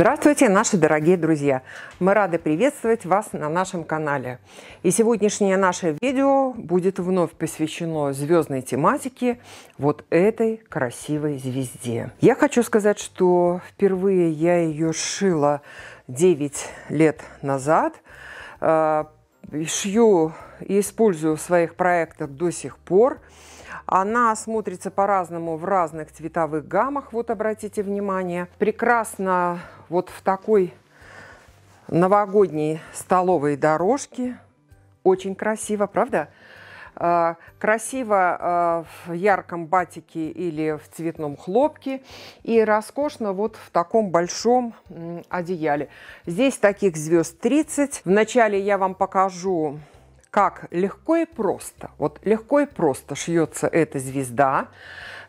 Здравствуйте, наши дорогие друзья! Мы рады приветствовать вас на нашем канале. И сегодняшнее наше видео будет вновь посвящено звездной тематике, вот этой красивой звезде. Я хочу сказать, что впервые я ее шила 9 лет назад. А, шью и использую в своих проектах до сих пор. Она смотрится по-разному в разных цветовых гаммах, вот обратите внимание. Прекрасно вот в такой новогодней столовой дорожке. Очень красиво, правда? А, красиво а, в ярком батике или в цветном хлопке и роскошно вот в таком большом одеяле. Здесь таких звезд 30. Вначале я вам покажу как легко и просто, вот легко и просто шьется эта звезда.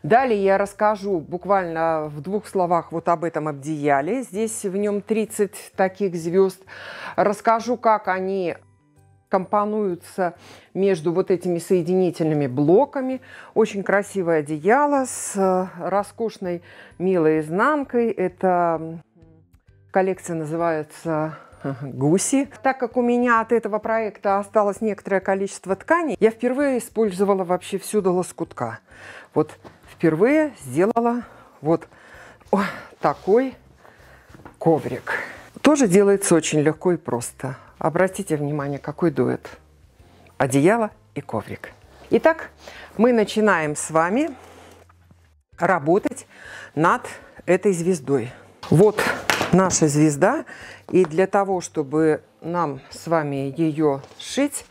Далее я расскажу буквально в двух словах вот об этом обдеяле. Здесь в нем 30 таких звезд. Расскажу, как они компонуются между вот этими соединительными блоками. Очень красивое одеяло с роскошной милой изнанкой. Это коллекция называется гуси. Так как у меня от этого проекта осталось некоторое количество тканей, я впервые использовала вообще всю до лоскутка. Вот впервые сделала вот такой коврик. Тоже делается очень легко и просто. Обратите внимание, какой дуэт. Одеяло и коврик. Итак, мы начинаем с вами работать над этой звездой. Вот наша звезда. И для того, чтобы нам с вами ее шить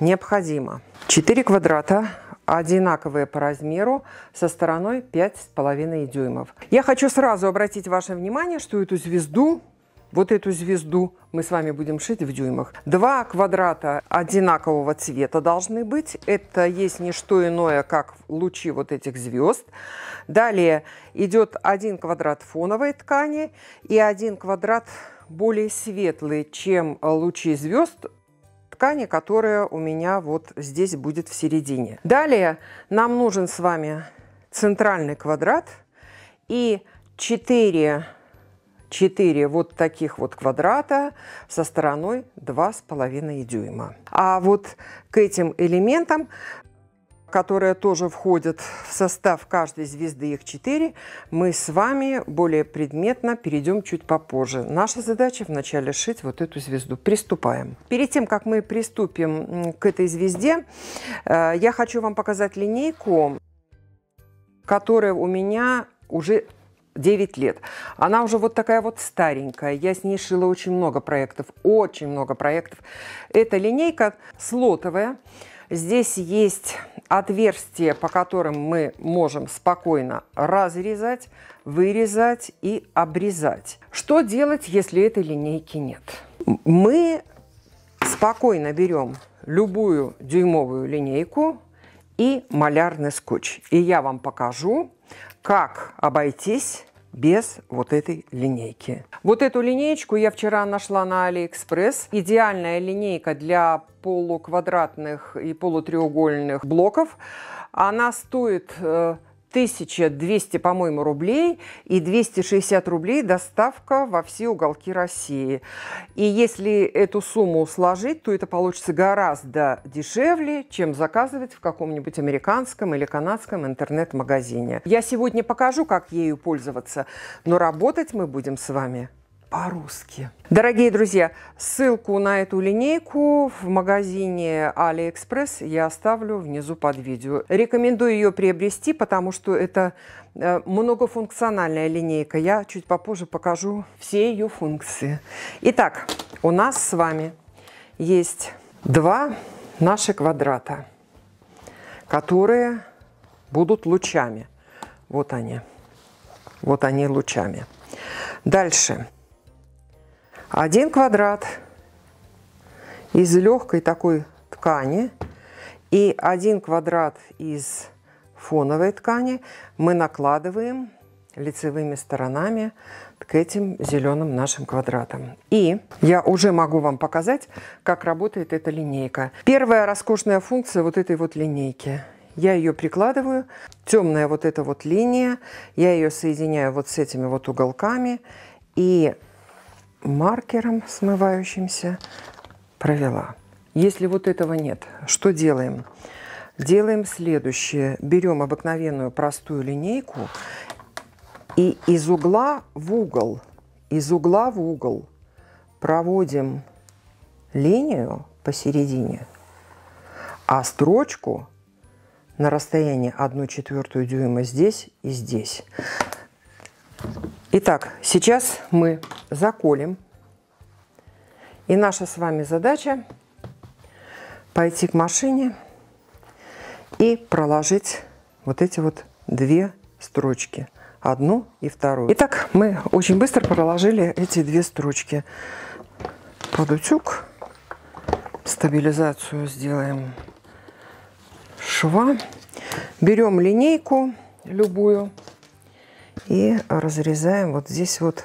необходимо 4 квадрата одинаковые по размеру со стороной 5,5 дюймов. Я хочу сразу обратить ваше внимание, что эту звезду вот эту звезду мы с вами будем шить в дюймах. Два квадрата одинакового цвета должны быть. Это есть не что иное, как лучи вот этих звезд. Далее идет один квадрат фоновой ткани и один квадрат более светлый, чем лучи звезд ткани, которая у меня вот здесь будет в середине. Далее нам нужен с вами центральный квадрат и 4 4 вот таких вот квадрата со стороной 2,5 дюйма. А вот к этим элементам которые тоже входят в состав каждой звезды, их четыре, мы с вами более предметно перейдем чуть попозже. Наша задача вначале шить вот эту звезду. Приступаем. Перед тем, как мы приступим к этой звезде, э, я хочу вам показать линейку, которая у меня уже 9 лет. Она уже вот такая вот старенькая. Я с ней шила очень много проектов, очень много проектов. Эта линейка слотовая. Здесь есть отверстия, по которым мы можем спокойно разрезать, вырезать и обрезать. Что делать, если этой линейки нет? Мы спокойно берем любую дюймовую линейку, и малярный скотч. И я вам покажу, как обойтись без вот этой линейки. Вот эту линеечку я вчера нашла на Алиэкспресс. Идеальная линейка для полуквадратных и полутреугольных блоков. Она стоит э, 1200, по-моему, рублей и 260 рублей доставка во все уголки России. И если эту сумму сложить, то это получится гораздо дешевле, чем заказывать в каком-нибудь американском или канадском интернет-магазине. Я сегодня покажу, как ею пользоваться, но работать мы будем с вами по-русски. Дорогие друзья, ссылку на эту линейку в магазине AliExpress я оставлю внизу под видео. Рекомендую ее приобрести, потому что это э, многофункциональная линейка. Я чуть попозже покажу все ее функции. Итак, у нас с вами есть два наши квадрата, которые будут лучами. Вот они. Вот они лучами. Дальше один квадрат из легкой такой ткани и один квадрат из фоновой ткани мы накладываем лицевыми сторонами к этим зеленым нашим квадратам. И я уже могу вам показать, как работает эта линейка. Первая роскошная функция вот этой вот линейки. Я ее прикладываю, темная вот эта вот линия, я ее соединяю вот с этими вот уголками, и маркером смывающимся провела. Если вот этого нет, что делаем? Делаем следующее. Берем обыкновенную простую линейку и из угла в угол, из угла в угол проводим линию посередине, а строчку на расстоянии 1 четвертую дюйма здесь и здесь. Итак, сейчас мы заколем. И наша с вами задача пойти к машине и проложить вот эти вот две строчки. Одну и вторую. Итак, мы очень быстро проложили эти две строчки. Под утюг стабилизацию сделаем шва. Берем линейку любую и разрезаем вот здесь вот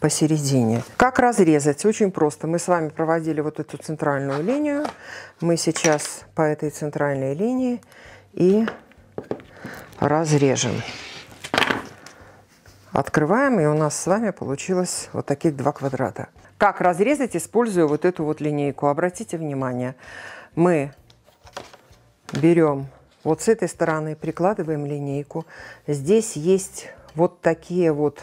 посередине. Как разрезать? Очень просто. Мы с вами проводили вот эту центральную линию. Мы сейчас по этой центральной линии и разрежем. Открываем, и у нас с вами получилось вот таких два квадрата. Как разрезать, используя вот эту вот линейку? Обратите внимание, мы берем вот с этой стороны, прикладываем линейку. Здесь есть вот такие вот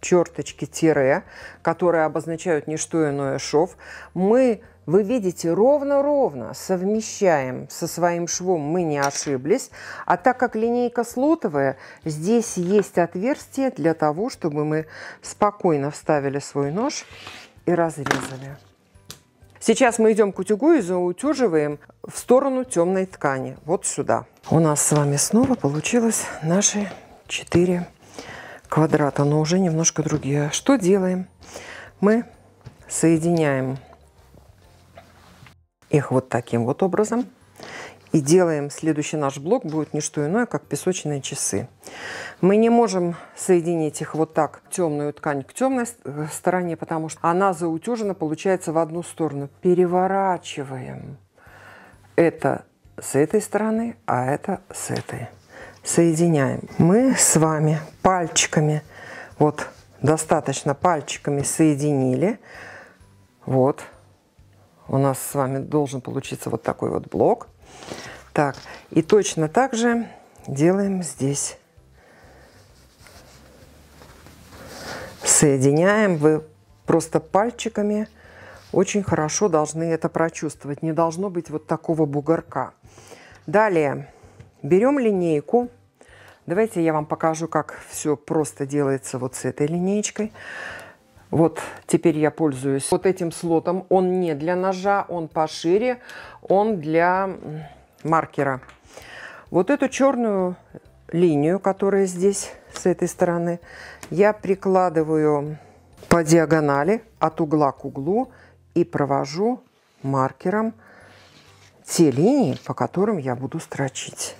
черточки тире, которые обозначают не что иное а шов, мы, вы видите, ровно-ровно совмещаем со своим швом, мы не ошиблись. А так как линейка слотовая, здесь есть отверстие для того, чтобы мы спокойно вставили свой нож и разрезали. Сейчас мы идем к утюгу и заутюживаем в сторону темной ткани, вот сюда. У нас с вами снова получилось наши 4 квадрата, но уже немножко другие. Что делаем? Мы соединяем их вот таким вот образом. И делаем следующий наш блок будет не что иное, как песочные часы. Мы не можем соединить их вот так, темную ткань к темной э, стороне, потому что она заутюжена, получается, в одну сторону. Переворачиваем это с этой стороны, а это с этой соединяем. Мы с вами пальчиками, вот достаточно пальчиками соединили. Вот у нас с вами должен получиться вот такой вот блок. Так, и точно так же делаем здесь. Соединяем. Вы просто пальчиками очень хорошо должны это прочувствовать. Не должно быть вот такого бугорка. Далее берем линейку Давайте я вам покажу, как все просто делается вот с этой линеечкой. Вот теперь я пользуюсь вот этим слотом. Он не для ножа, он пошире, он для маркера. Вот эту черную линию, которая здесь с этой стороны, я прикладываю по диагонали от угла к углу и провожу маркером те линии, по которым я буду строчить.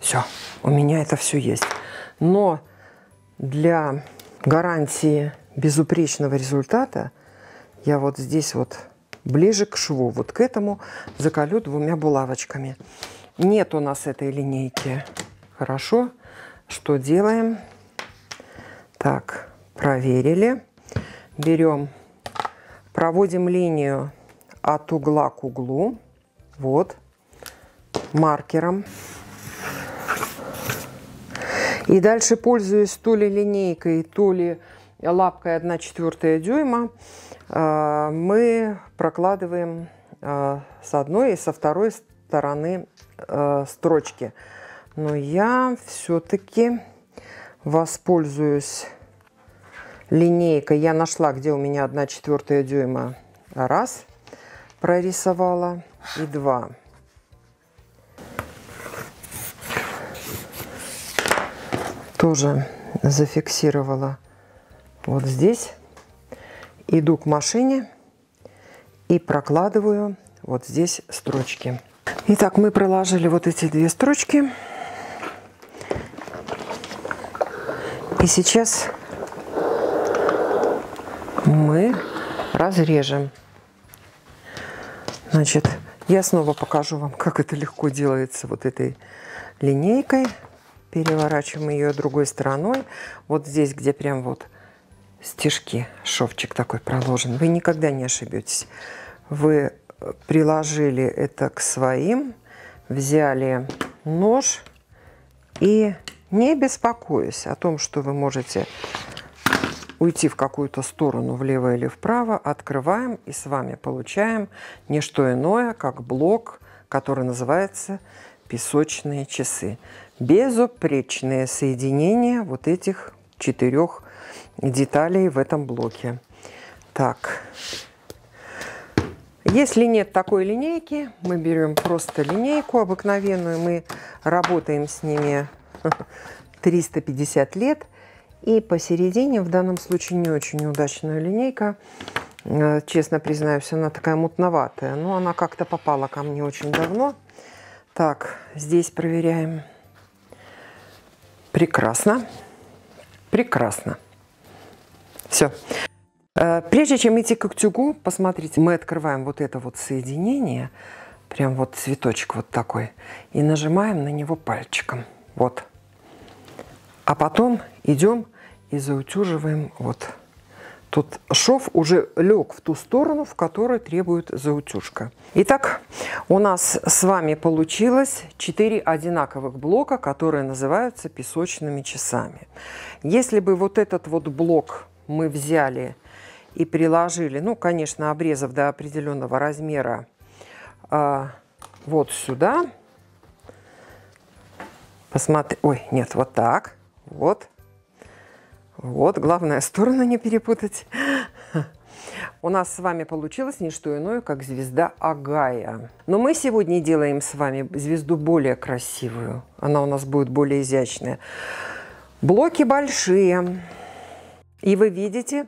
Все, у меня это все есть. Но для гарантии безупречного результата я вот здесь вот ближе к шву, вот к этому заколю двумя булавочками. Нет у нас этой линейки. Хорошо. Что делаем? Так, проверили. Берем, проводим линию от угла к углу. Вот, маркером. И дальше, пользуясь то ли линейкой, то ли лапкой 1 четвертая дюйма, а, мы прокладываем а, с одной и со второй стороны а, строчки. Но я все-таки воспользуюсь линейкой. Я нашла, где у меня 1 четвертая дюйма. Раз. Прорисовала. И два. тоже зафиксировала вот здесь. Иду к машине и прокладываю вот здесь строчки. Итак, мы проложили вот эти две строчки. И сейчас мы разрежем. Значит, я снова покажу вам, как это легко делается вот этой линейкой переворачиваем ее другой стороной. Вот здесь, где прям вот стежки, шовчик такой проложен. Вы никогда не ошибетесь. Вы э, приложили это к своим, взяли нож и не беспокоясь о том, что вы можете уйти в какую-то сторону, влево или вправо, открываем и с вами получаем не что иное, как блок, который называется «Песочные часы» безупречное соединение вот этих четырех деталей в этом блоке. Так, если нет такой линейки, мы берем просто линейку обыкновенную, мы работаем с ними 350 лет, и посередине, в данном случае не очень удачная линейка, э, честно признаюсь, она такая мутноватая, но она как-то попала ко мне очень давно. Так, здесь проверяем. Прекрасно. Прекрасно. Все. Э, прежде чем идти к утюгу, посмотрите, мы открываем вот это вот соединение, прям вот цветочек вот такой, и нажимаем на него пальчиком. Вот. А потом идем и заутюживаем вот Тут шов уже лег в ту сторону, в которой требует заутюжка. Итак, у нас с вами получилось 4 одинаковых блока, которые называются песочными часами. Если бы вот этот вот блок мы взяли и приложили, ну, конечно, обрезав до определенного размера а, вот сюда. Посмотри. Ой, нет, вот так. Вот вот, главная сторона не перепутать. У нас с вами получилось не что иное, как звезда Агая. Но мы сегодня делаем с вами звезду более красивую. Она у нас будет более изящная. Блоки большие. И вы видите,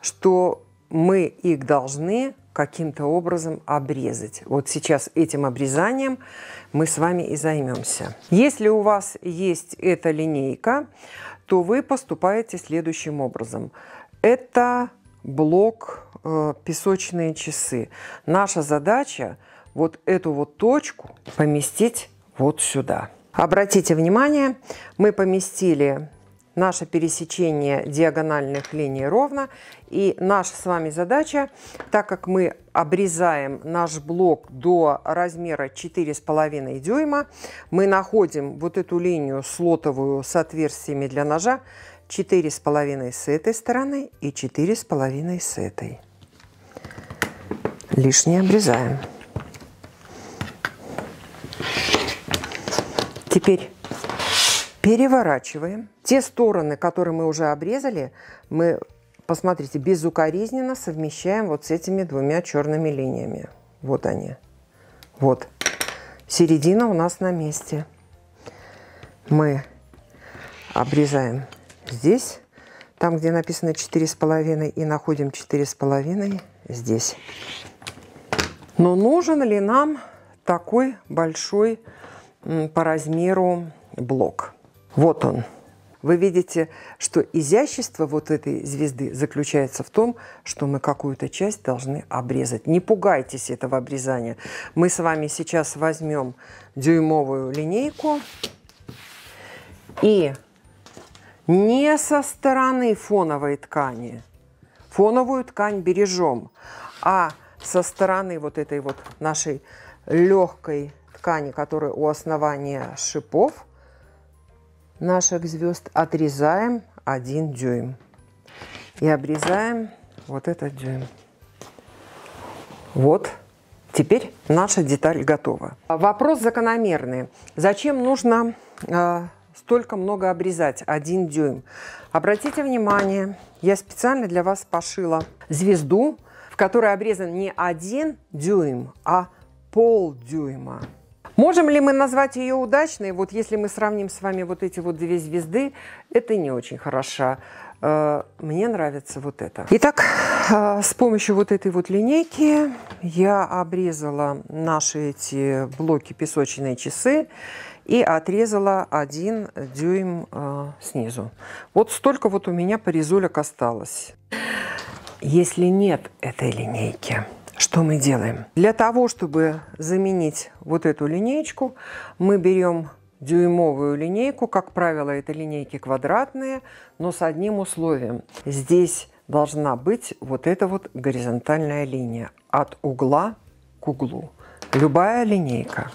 что мы их должны каким-то образом обрезать. Вот сейчас этим обрезанием мы с вами и займемся. Если у вас есть эта линейка, то вы поступаете следующим образом. Это блок э, песочные часы. Наша задача вот эту вот точку поместить вот сюда. Обратите внимание, мы поместили наше пересечение диагональных линий ровно. И наша с вами задача, так как мы обрезаем наш блок до размера 4,5 дюйма, мы находим вот эту линию слотовую с отверстиями для ножа 4,5 с этой стороны и 4,5 с этой. Лишнее обрезаем. Теперь Переворачиваем. Те стороны, которые мы уже обрезали, мы, посмотрите, безукоризненно совмещаем вот с этими двумя черными линиями. Вот они. Вот. Середина у нас на месте. Мы обрезаем здесь, там, где написано 4,5, и находим 4,5 здесь. Но нужен ли нам такой большой по размеру блок? Вот он. Вы видите, что изящество вот этой звезды заключается в том, что мы какую-то часть должны обрезать. Не пугайтесь этого обрезания. Мы с вами сейчас возьмем дюймовую линейку и не со стороны фоновой ткани, фоновую ткань бережем, а со стороны вот этой вот нашей легкой ткани, которая у основания шипов – наших звезд отрезаем один дюйм. И обрезаем вот этот дюйм. Вот. Теперь наша деталь готова. Вопрос закономерный. Зачем нужно э, столько много обрезать? Один дюйм. Обратите внимание, я специально для вас пошила звезду, в которой обрезан не один дюйм, а пол дюйма Можем ли мы назвать ее удачной? Вот если мы сравним с вами вот эти вот две звезды, это не очень хороша. Э, мне нравится вот это. Итак, э, с помощью вот этой вот линейки я обрезала наши эти блоки песочные часы и отрезала один дюйм э, снизу. Вот столько вот у меня порезулек осталось. Если нет этой линейки, что мы делаем? Для того, чтобы заменить вот эту линеечку, мы берем дюймовую линейку. Как правило, это линейки квадратные, но с одним условием. Здесь должна быть вот эта вот горизонтальная линия от угла к углу. Любая линейка.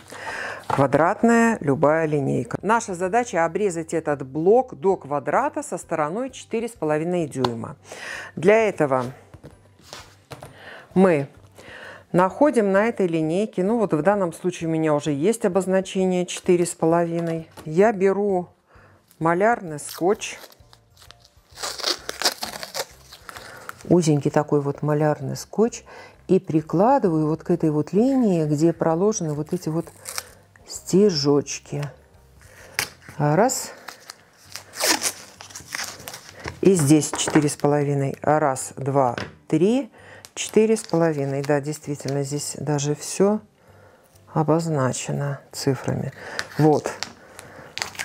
Квадратная любая линейка. Наша задача обрезать этот блок до квадрата со стороной 4,5 дюйма. Для этого мы Находим на этой линейке, ну вот в данном случае у меня уже есть обозначение 4,5. Я беру малярный скотч. Узенький такой вот малярный скотч. И прикладываю вот к этой вот линии, где проложены вот эти вот стежочки. Раз. И здесь 4,5. Раз, два, три. 3 Четыре с половиной, да, действительно, здесь даже все обозначено цифрами. Вот.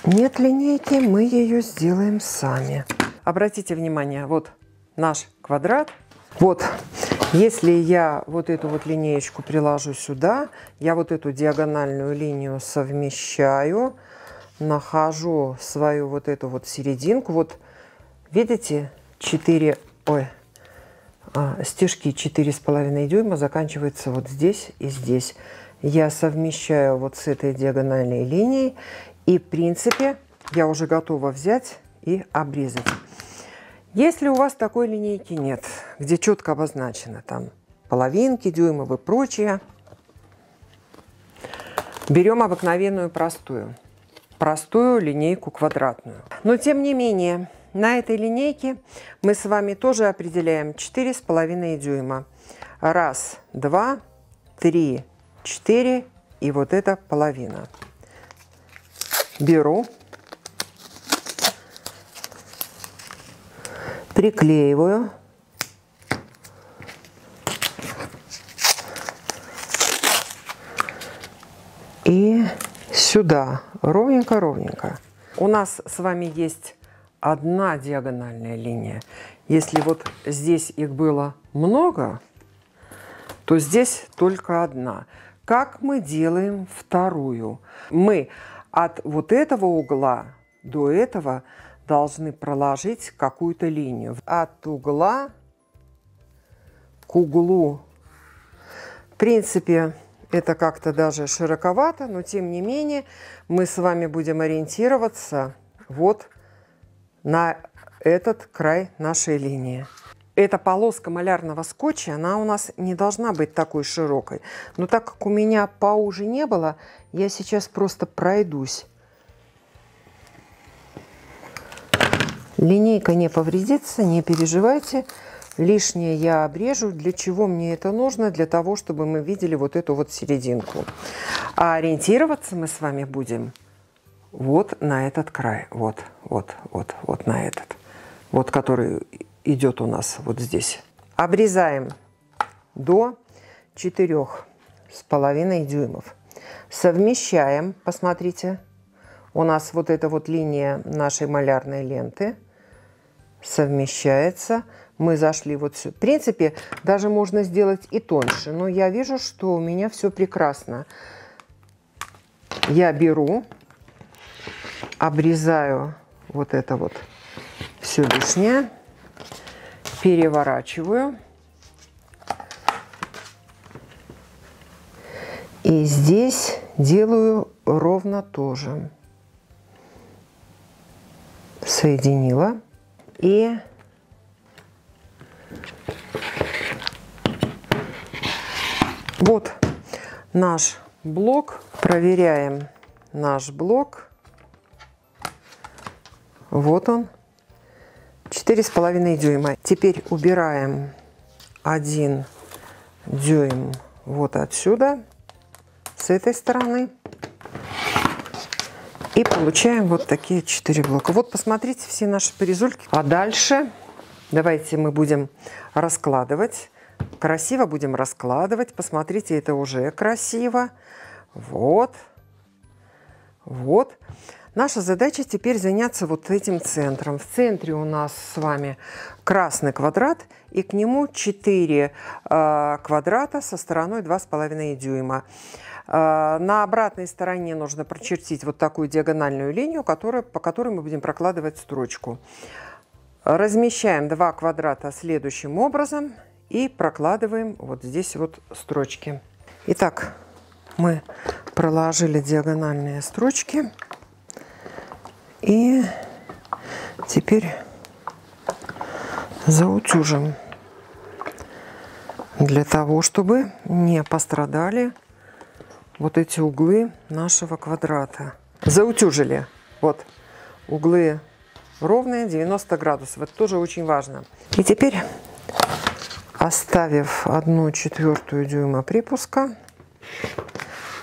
Нет линейки, мы ее сделаем сами. Обратите внимание, вот наш квадрат. Вот, если я вот эту вот линеечку приложу сюда, я вот эту диагональную линию совмещаю, нахожу свою вот эту вот серединку. Вот, видите, 4, ой, а, стежки 4,5 дюйма заканчиваются вот здесь и здесь. Я совмещаю вот с этой диагональной линией. И, в принципе, я уже готова взять и обрезать. Если у вас такой линейки нет, где четко обозначено там половинки, дюймов и прочее, берем обыкновенную простую. Простую линейку квадратную. Но, тем не менее, на этой линейке мы с вами тоже определяем 4,5 дюйма. Раз, два, три, четыре и вот эта половина. Беру, приклеиваю. И сюда, ровненько-ровненько. У нас с вами есть одна диагональная линия. Если вот здесь их было много, то здесь только одна. Как мы делаем вторую? Мы от вот этого угла до этого должны проложить какую-то линию. От угла к углу. В принципе, это как-то даже широковато, но тем не менее мы с вами будем ориентироваться вот на этот край нашей линии. Эта полоска малярного скотча, она у нас не должна быть такой широкой. Но так как у меня поуже не было, я сейчас просто пройдусь. Линейка не повредится, не переживайте. Лишнее я обрежу. Для чего мне это нужно? Для того, чтобы мы видели вот эту вот серединку. А ориентироваться мы с вами будем – вот на этот край, вот, вот, вот, вот на этот. Вот который идет у нас вот здесь. Обрезаем до четырех с половиной дюймов. Совмещаем, посмотрите, у нас вот эта вот линия нашей малярной ленты совмещается. Мы зашли вот сюда. В принципе, даже можно сделать и тоньше, но я вижу, что у меня все прекрасно. Я беру обрезаю вот это вот все лишнее, переворачиваю. И здесь делаю ровно то же. Соединила. И вот наш блок. Проверяем наш блок. Вот он. четыре с половиной дюйма. Теперь убираем один дюйм вот отсюда, с этой стороны. И получаем вот такие четыре блока. Вот посмотрите все наши порезульки. А дальше давайте мы будем раскладывать. Красиво будем раскладывать. Посмотрите, это уже красиво. Вот. Вот. Наша задача теперь заняться вот этим центром. В центре у нас с вами красный квадрат, и к нему 4 э, а, квадрата со стороной 2,5 дюйма. Э, на обратной стороне нужно прочертить вот такую диагональную линию, которая, по которой мы будем прокладывать строчку. Размещаем два квадрата следующим образом и прокладываем вот здесь вот строчки. Итак, мы проложили диагональные строчки. И теперь заутюжим для того, чтобы не пострадали вот эти углы нашего квадрата. Заутюжили. Вот углы ровные, 90 градусов. Это тоже очень важно. И теперь, оставив одну четвертую дюйма припуска,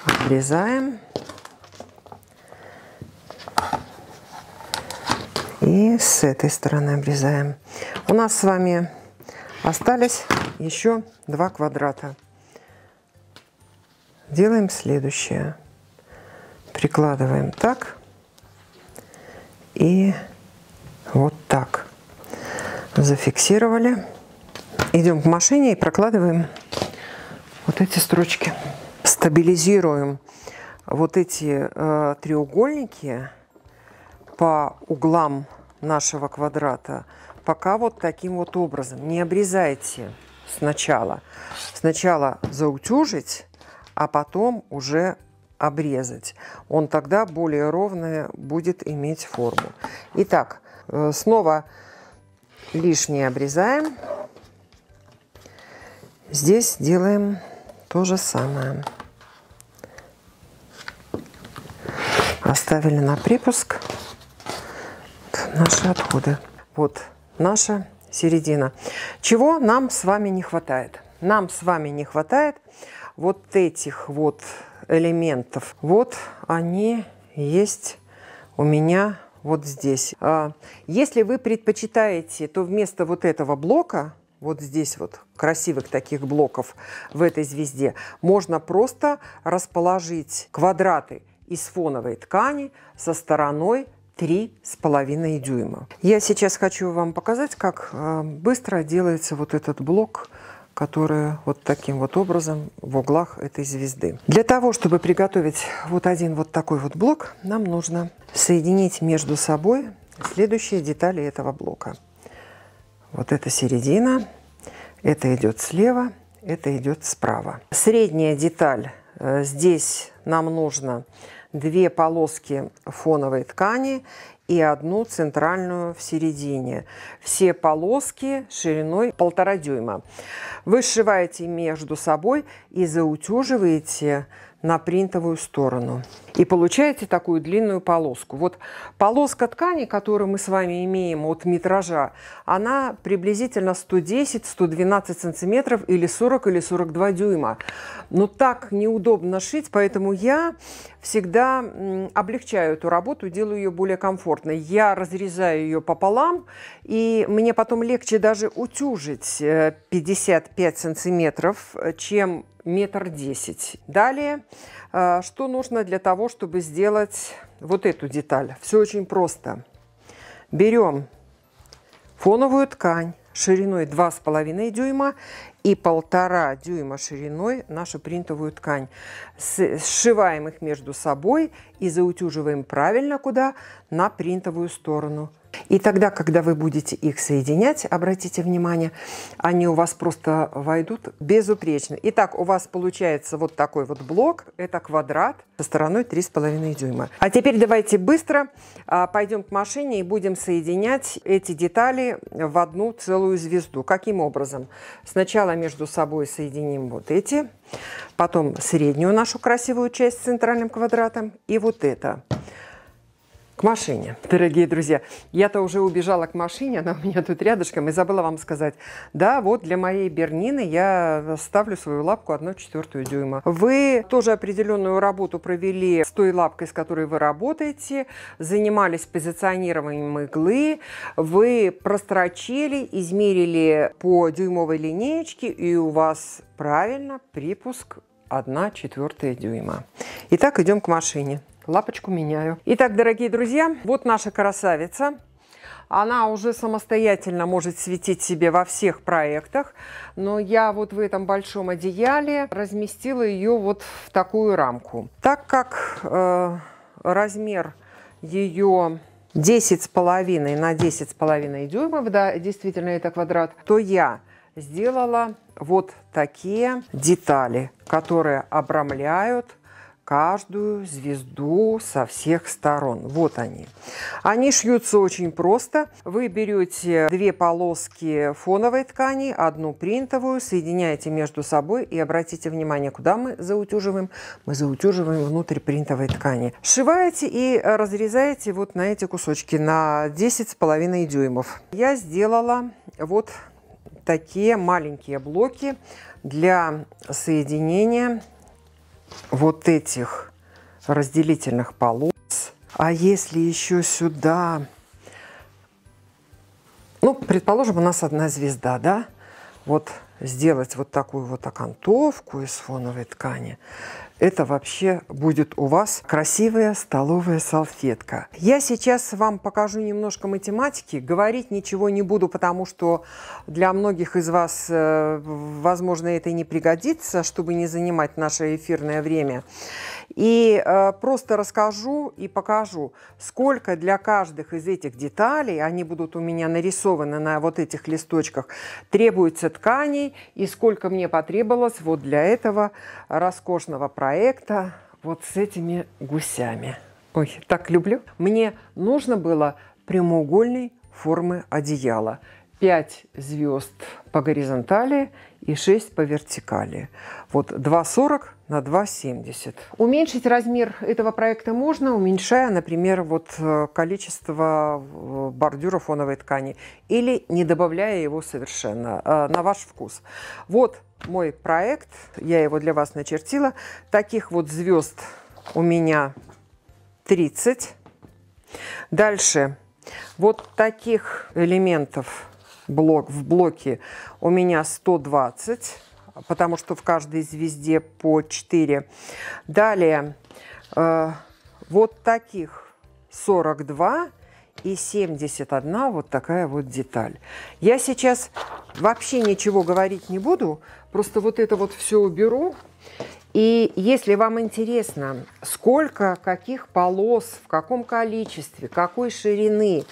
обрезаем. И с этой стороны обрезаем. У нас с вами остались еще два квадрата. Делаем следующее. Прикладываем так и вот так. Зафиксировали. Идем к машине и прокладываем вот эти строчки. Стабилизируем вот эти э, треугольники по углам нашего квадрата. Пока вот таким вот образом. Не обрезайте сначала. Сначала заутюжить, а потом уже обрезать. Он тогда более ровная будет иметь форму. Итак, э, снова лишнее обрезаем. Здесь делаем то же самое. Оставили на припуск наши отходы. Вот наша середина. Чего нам с вами не хватает? Нам с вами не хватает вот этих вот элементов. Вот они есть у меня вот здесь. А, если вы предпочитаете, то вместо вот этого блока, вот здесь вот красивых таких блоков в этой звезде, можно просто расположить квадраты из фоновой ткани со стороной 3,5 дюйма. Я сейчас хочу вам показать, как э, быстро делается вот этот блок, который вот таким вот образом в углах этой звезды. Для того, чтобы приготовить вот один вот такой вот блок, нам нужно соединить между собой следующие детали этого блока. Вот эта середина, это идет слева, это идет справа. Средняя деталь э, здесь нам нужно две полоски фоновой ткани и одну центральную в середине. Все полоски шириной полтора дюйма. Вы сшиваете между собой и заутюживаете на принтовую сторону. И получаете такую длинную полоску. Вот полоска ткани, которую мы с вами имеем от метража, она приблизительно 110-112 сантиметров или 40 или 42 дюйма. Но так неудобно шить, поэтому я всегда облегчаю эту работу, делаю ее более комфортной. Я разрезаю ее пополам, и мне потом легче даже утюжить 55 э, сантиметров, э, чем метр десять. Далее, э, что нужно для того, чтобы сделать вот эту деталь? Все очень просто. Берем фоновую ткань шириной 2,5 дюйма и полтора дюйма шириной нашу принтовую ткань. Сшиваем их между собой и заутюживаем правильно куда? На принтовую сторону. И тогда, когда вы будете их соединять, обратите внимание, они у вас просто войдут безупречно. Итак, у вас получается вот такой вот блок. Это квадрат со стороной 3,5 дюйма. А теперь давайте быстро а, пойдем к машине и будем соединять эти детали в одну целую звезду. Каким образом? Сначала сначала между собой соединим вот эти, потом среднюю нашу красивую часть с центральным квадратом и вот это к машине. Дорогие друзья, я-то уже убежала к машине, она у меня тут рядышком, и забыла вам сказать. Да, вот для моей Бернины я ставлю свою лапку 1 четвертую дюйма. Вы тоже определенную работу провели с той лапкой, с которой вы работаете, занимались позиционированием иглы, вы прострочили, измерили по дюймовой линеечке, и у вас правильно припуск 1 четвертая дюйма. Итак, идем к машине лапочку меняю. Итак, дорогие друзья, вот наша красавица. Она уже самостоятельно может светить себе во всех проектах, но я вот в этом большом одеяле разместила ее вот в такую рамку. Так как э, размер ее 10,5 на 10,5 дюймов, да, действительно это квадрат, то я сделала вот такие детали, которые обрамляют каждую звезду со всех сторон. Вот они. Они шьются очень просто. Вы берете две полоски фоновой ткани, одну принтовую, соединяете между собой и обратите внимание, куда мы заутюживаем. Мы заутюживаем внутрь принтовой ткани. Сшиваете и разрезаете вот на эти кусочки на 10,5 дюймов. Я сделала вот такие маленькие блоки для соединения вот этих разделительных полос. А если еще сюда, ну, предположим, у нас одна звезда, да? Вот сделать вот такую вот окантовку из фоновой ткани, это вообще будет у вас красивая столовая салфетка. Я сейчас вам покажу немножко математики. Говорить ничего не буду, потому что для многих из вас, э, возможно, это не пригодится, чтобы не занимать наше эфирное время. И э, просто расскажу и покажу, сколько для каждых из этих деталей, они будут у меня нарисованы на вот этих листочках, требуется тканей и сколько мне потребовалось вот для этого роскошного проекта проекта вот с этими гусями. Ой, так люблю. Мне нужно было прямоугольной формы одеяла. 5 звезд по горизонтали – и 6 по вертикали. Вот 2,40 на 2,70. Уменьшить размер этого проекта можно, уменьшая, например, вот э, количество э, бордюра фоновой ткани или не добавляя его совершенно э, на ваш вкус. Вот мой проект, я его для вас начертила. Таких вот звезд у меня 30. Дальше вот таких элементов блок, в блоке у меня 120, потому что в каждой звезде по 4. Далее э, вот таких 42 и 71 вот такая вот деталь. Я сейчас вообще ничего говорить не буду, просто вот это вот все уберу, и если вам интересно, сколько каких полос, в каком количестве, какой ширины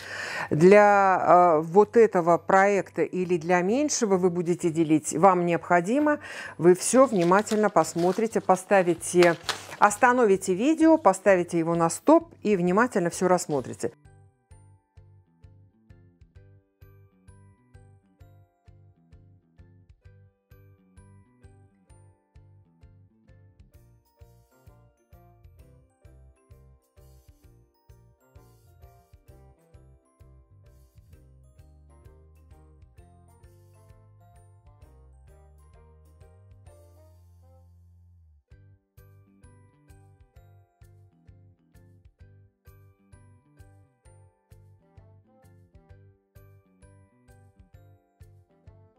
для э, вот этого проекта или для меньшего вы будете делить, вам необходимо, вы все внимательно посмотрите, поставите, остановите видео, поставите его на стоп и внимательно все рассмотрите.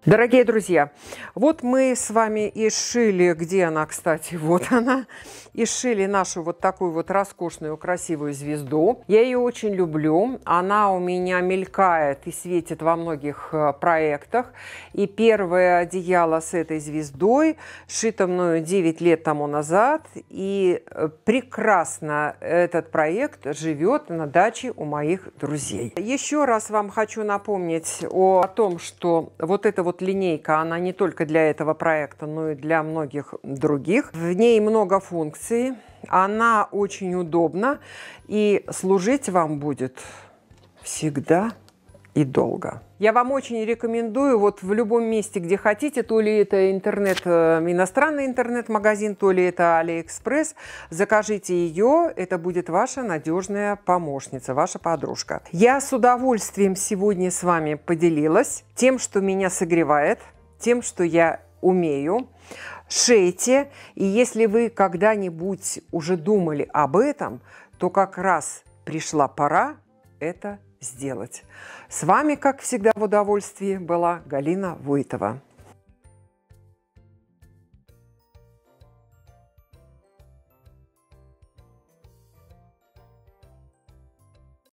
Дорогие друзья, вот мы с вами и шили, где она, кстати, вот она, и шили нашу вот такую вот роскошную красивую звезду. Я ее очень люблю, она у меня мелькает и светит во многих э, проектах. И первое одеяло с этой звездой шито мною 9 лет тому назад, и э, прекрасно этот проект живет на даче у моих друзей. Еще раз вам хочу напомнить о, о том, что вот это вот вот линейка, она не только для этого проекта, но и для многих других. В ней много функций, она очень удобна и служить вам будет всегда и долго. Я вам очень рекомендую вот в любом месте, где хотите, то ли это интернет, э, иностранный интернет-магазин, то ли это Алиэкспресс, закажите ее, это будет ваша надежная помощница, ваша подружка. Я с удовольствием сегодня с вами поделилась тем, что меня согревает, тем, что я умею. Шейте, и если вы когда-нибудь уже думали об этом, то как раз пришла пора это сделать. С вами, как всегда, в удовольствии была Галина Войтова.